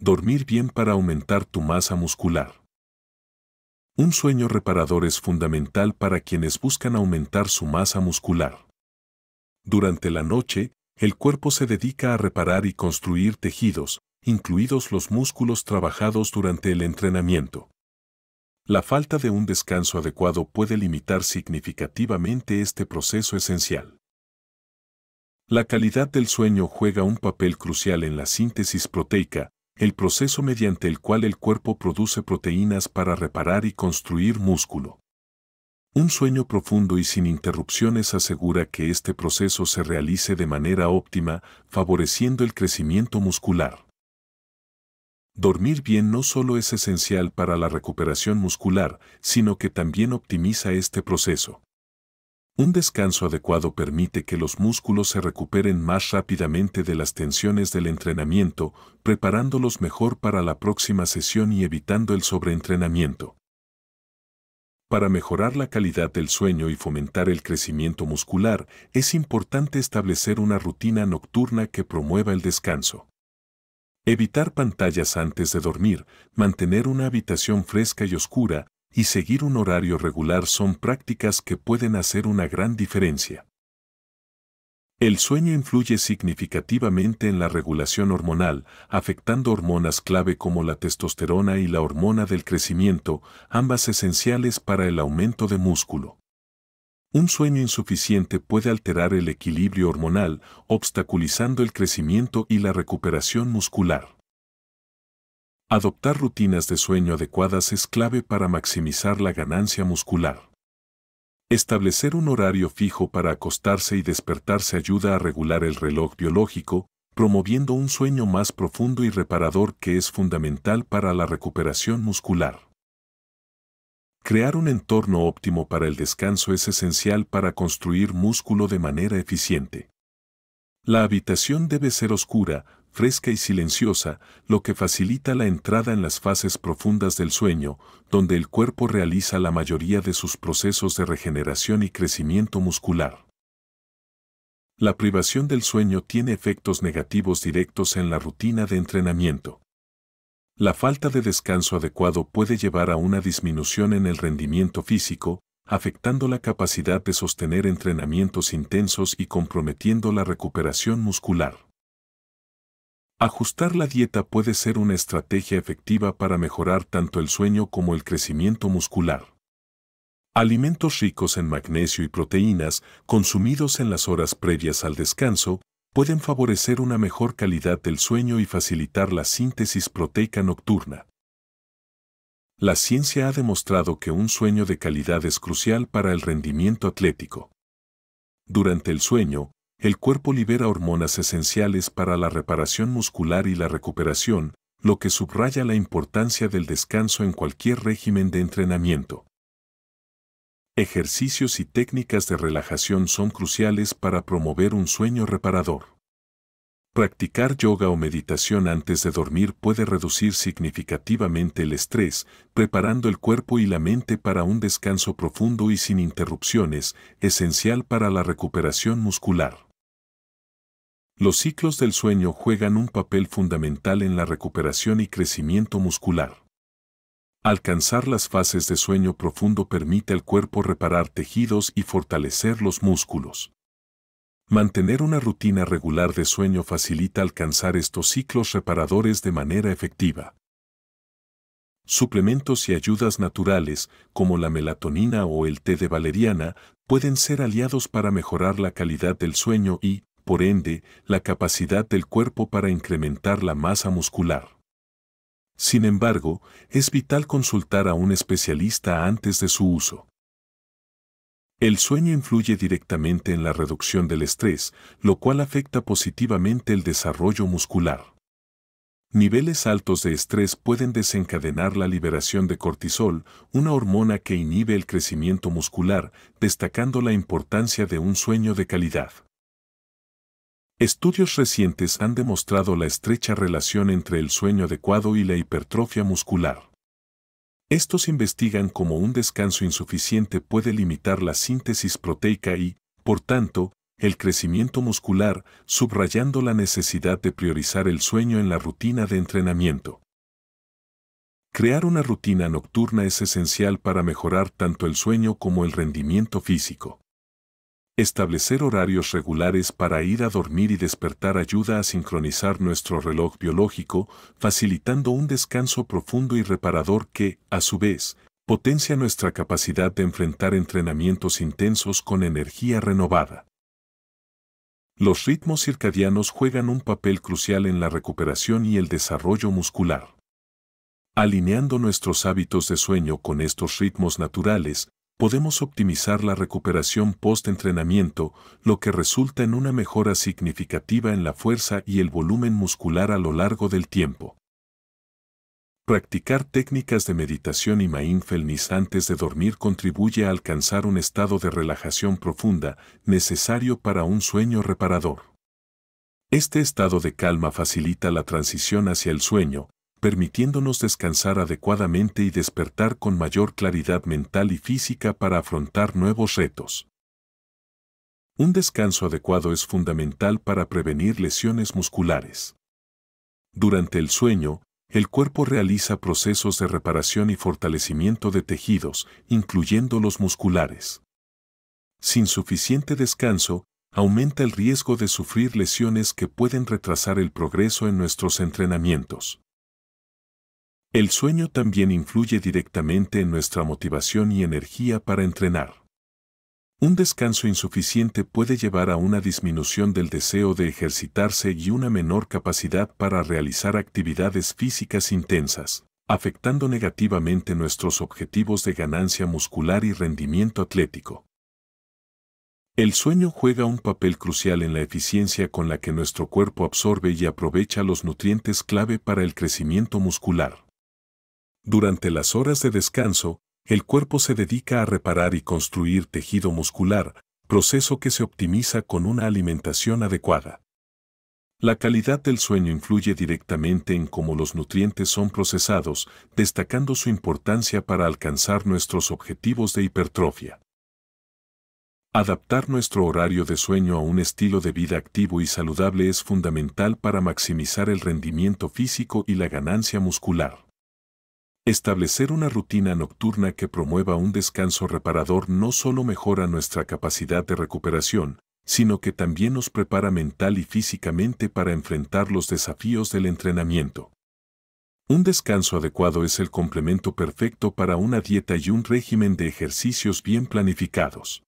Dormir bien para aumentar tu masa muscular. Un sueño reparador es fundamental para quienes buscan aumentar su masa muscular. Durante la noche, el cuerpo se dedica a reparar y construir tejidos, incluidos los músculos trabajados durante el entrenamiento. La falta de un descanso adecuado puede limitar significativamente este proceso esencial. La calidad del sueño juega un papel crucial en la síntesis proteica, el proceso mediante el cual el cuerpo produce proteínas para reparar y construir músculo. Un sueño profundo y sin interrupciones asegura que este proceso se realice de manera óptima, favoreciendo el crecimiento muscular. Dormir bien no solo es esencial para la recuperación muscular, sino que también optimiza este proceso. Un descanso adecuado permite que los músculos se recuperen más rápidamente de las tensiones del entrenamiento, preparándolos mejor para la próxima sesión y evitando el sobreentrenamiento. Para mejorar la calidad del sueño y fomentar el crecimiento muscular, es importante establecer una rutina nocturna que promueva el descanso. Evitar pantallas antes de dormir, mantener una habitación fresca y oscura, y seguir un horario regular son prácticas que pueden hacer una gran diferencia. El sueño influye significativamente en la regulación hormonal, afectando hormonas clave como la testosterona y la hormona del crecimiento, ambas esenciales para el aumento de músculo. Un sueño insuficiente puede alterar el equilibrio hormonal, obstaculizando el crecimiento y la recuperación muscular. Adoptar rutinas de sueño adecuadas es clave para maximizar la ganancia muscular. Establecer un horario fijo para acostarse y despertarse ayuda a regular el reloj biológico, promoviendo un sueño más profundo y reparador que es fundamental para la recuperación muscular. Crear un entorno óptimo para el descanso es esencial para construir músculo de manera eficiente. La habitación debe ser oscura, fresca y silenciosa, lo que facilita la entrada en las fases profundas del sueño, donde el cuerpo realiza la mayoría de sus procesos de regeneración y crecimiento muscular. La privación del sueño tiene efectos negativos directos en la rutina de entrenamiento. La falta de descanso adecuado puede llevar a una disminución en el rendimiento físico, afectando la capacidad de sostener entrenamientos intensos y comprometiendo la recuperación muscular. Ajustar la dieta puede ser una estrategia efectiva para mejorar tanto el sueño como el crecimiento muscular. Alimentos ricos en magnesio y proteínas, consumidos en las horas previas al descanso, pueden favorecer una mejor calidad del sueño y facilitar la síntesis proteica nocturna. La ciencia ha demostrado que un sueño de calidad es crucial para el rendimiento atlético. Durante el sueño, el cuerpo libera hormonas esenciales para la reparación muscular y la recuperación, lo que subraya la importancia del descanso en cualquier régimen de entrenamiento. Ejercicios y técnicas de relajación son cruciales para promover un sueño reparador. Practicar yoga o meditación antes de dormir puede reducir significativamente el estrés, preparando el cuerpo y la mente para un descanso profundo y sin interrupciones, esencial para la recuperación muscular. Los ciclos del sueño juegan un papel fundamental en la recuperación y crecimiento muscular. Alcanzar las fases de sueño profundo permite al cuerpo reparar tejidos y fortalecer los músculos. Mantener una rutina regular de sueño facilita alcanzar estos ciclos reparadores de manera efectiva. Suplementos y ayudas naturales, como la melatonina o el té de valeriana, pueden ser aliados para mejorar la calidad del sueño y, por ende, la capacidad del cuerpo para incrementar la masa muscular. Sin embargo, es vital consultar a un especialista antes de su uso. El sueño influye directamente en la reducción del estrés, lo cual afecta positivamente el desarrollo muscular. Niveles altos de estrés pueden desencadenar la liberación de cortisol, una hormona que inhibe el crecimiento muscular, destacando la importancia de un sueño de calidad. Estudios recientes han demostrado la estrecha relación entre el sueño adecuado y la hipertrofia muscular. Estos investigan cómo un descanso insuficiente puede limitar la síntesis proteica y, por tanto, el crecimiento muscular, subrayando la necesidad de priorizar el sueño en la rutina de entrenamiento. Crear una rutina nocturna es esencial para mejorar tanto el sueño como el rendimiento físico. Establecer horarios regulares para ir a dormir y despertar ayuda a sincronizar nuestro reloj biológico, facilitando un descanso profundo y reparador que, a su vez, potencia nuestra capacidad de enfrentar entrenamientos intensos con energía renovada. Los ritmos circadianos juegan un papel crucial en la recuperación y el desarrollo muscular. Alineando nuestros hábitos de sueño con estos ritmos naturales, podemos optimizar la recuperación post-entrenamiento, lo que resulta en una mejora significativa en la fuerza y el volumen muscular a lo largo del tiempo. Practicar técnicas de meditación y mindfulness antes de dormir contribuye a alcanzar un estado de relajación profunda necesario para un sueño reparador. Este estado de calma facilita la transición hacia el sueño, permitiéndonos descansar adecuadamente y despertar con mayor claridad mental y física para afrontar nuevos retos. Un descanso adecuado es fundamental para prevenir lesiones musculares. Durante el sueño, el cuerpo realiza procesos de reparación y fortalecimiento de tejidos, incluyendo los musculares. Sin suficiente descanso, aumenta el riesgo de sufrir lesiones que pueden retrasar el progreso en nuestros entrenamientos. El sueño también influye directamente en nuestra motivación y energía para entrenar. Un descanso insuficiente puede llevar a una disminución del deseo de ejercitarse y una menor capacidad para realizar actividades físicas intensas, afectando negativamente nuestros objetivos de ganancia muscular y rendimiento atlético. El sueño juega un papel crucial en la eficiencia con la que nuestro cuerpo absorbe y aprovecha los nutrientes clave para el crecimiento muscular. Durante las horas de descanso, el cuerpo se dedica a reparar y construir tejido muscular, proceso que se optimiza con una alimentación adecuada. La calidad del sueño influye directamente en cómo los nutrientes son procesados, destacando su importancia para alcanzar nuestros objetivos de hipertrofia. Adaptar nuestro horario de sueño a un estilo de vida activo y saludable es fundamental para maximizar el rendimiento físico y la ganancia muscular. Establecer una rutina nocturna que promueva un descanso reparador no solo mejora nuestra capacidad de recuperación, sino que también nos prepara mental y físicamente para enfrentar los desafíos del entrenamiento. Un descanso adecuado es el complemento perfecto para una dieta y un régimen de ejercicios bien planificados.